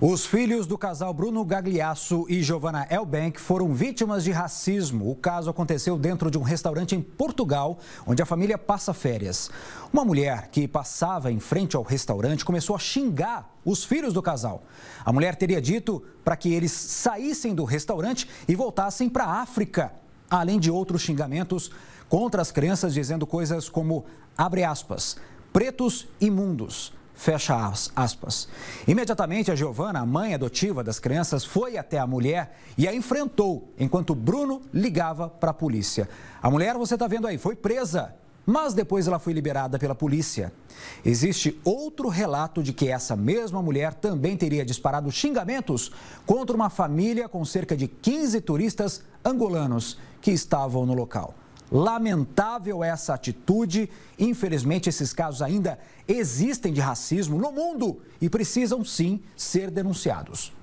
Os filhos do casal Bruno Gagliasso e Giovanna Elbank foram vítimas de racismo. O caso aconteceu dentro de um restaurante em Portugal, onde a família passa férias. Uma mulher que passava em frente ao restaurante começou a xingar os filhos do casal. A mulher teria dito para que eles saíssem do restaurante e voltassem para a África, além de outros xingamentos contra as crianças, dizendo coisas como, abre aspas, pretos imundos. Fecha aspas. Imediatamente, a Giovana, a mãe adotiva das crianças, foi até a mulher e a enfrentou, enquanto Bruno ligava para a polícia. A mulher, você está vendo aí, foi presa, mas depois ela foi liberada pela polícia. Existe outro relato de que essa mesma mulher também teria disparado xingamentos contra uma família com cerca de 15 turistas angolanos que estavam no local. Lamentável essa atitude. Infelizmente, esses casos ainda existem de racismo no mundo e precisam sim ser denunciados.